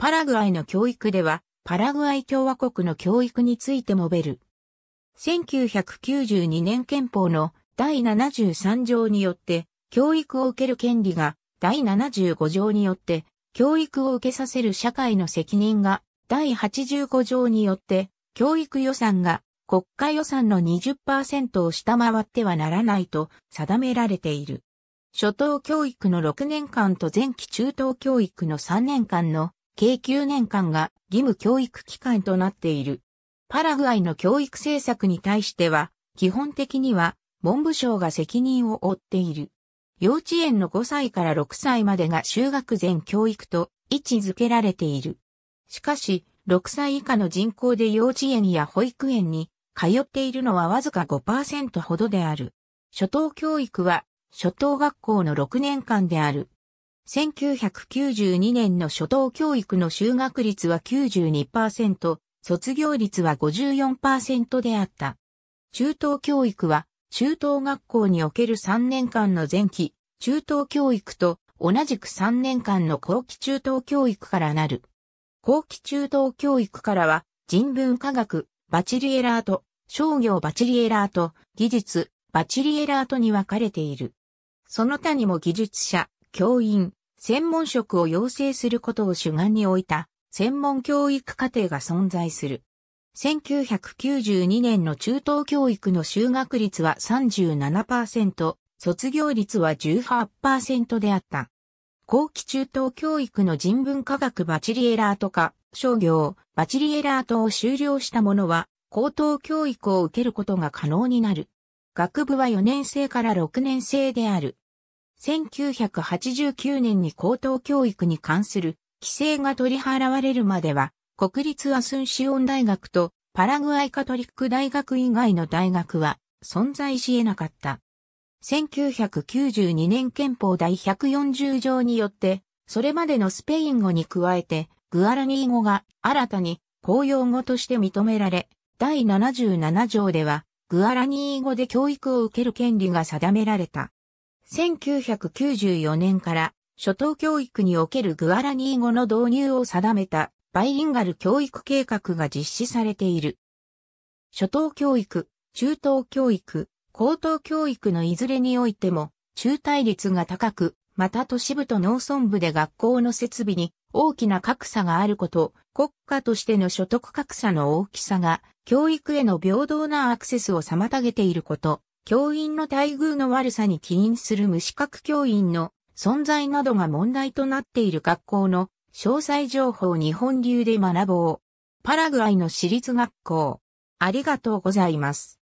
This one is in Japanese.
パラグアイの教育では、パラグアイ共和国の教育について述べる。1992年憲法の第73条によって、教育を受ける権利が第75条によって、教育を受けさせる社会の責任が第85条によって、教育予算が国家予算の20%を下回ってはならないと定められている。初等教育の6年間と前期中等教育の3年間の計9年間が義務教育機関となっている。パラグアイの教育政策に対しては、基本的には文部省が責任を負っている。幼稚園の5歳から6歳までが修学前教育と位置づけられている。しかし、6歳以下の人口で幼稚園や保育園に通っているのはわずか5%ほどである。初等教育は初等学校の6年間である。1992年の初等教育の就学率は92%、卒業率は54%であった。中等教育は、中等学校における3年間の前期、中等教育と同じく3年間の後期中等教育からなる。後期中等教育からは、人文科学、バチリエラート、商業バチリエラート、技術、バチリエラートに分かれている。その他にも技術者、教員、専門職を養成することを主眼に置いた専門教育課程が存在する。1992年の中等教育の就学率は37%、卒業率は18%であった。後期中等教育の人文科学バチリエラート科、商業、バチリエラートを修了した者は、高等教育を受けることが可能になる。学部は4年生から6年生である。1989年に高等教育に関する規制が取り払われるまでは、国立アスンシオン大学とパラグアイカトリック大学以外の大学は存在し得なかった。1992年憲法第140条によって、それまでのスペイン語に加えて、グアラニー語が新たに公用語として認められ、第77条では、グアラニー語で教育を受ける権利が定められた。1994年から初等教育におけるグアラニー語の導入を定めたバイリンガル教育計画が実施されている。初等教育、中等教育、高等教育のいずれにおいても、中退率が高く、また都市部と農村部で学校の設備に大きな格差があること、国家としての所得格差の大きさが、教育への平等なアクセスを妨げていること、教員の待遇の悪さに起因する無資格教員の存在などが問題となっている学校の詳細情報日本流で学ぼう。パラグアイの私立学校。ありがとうございます。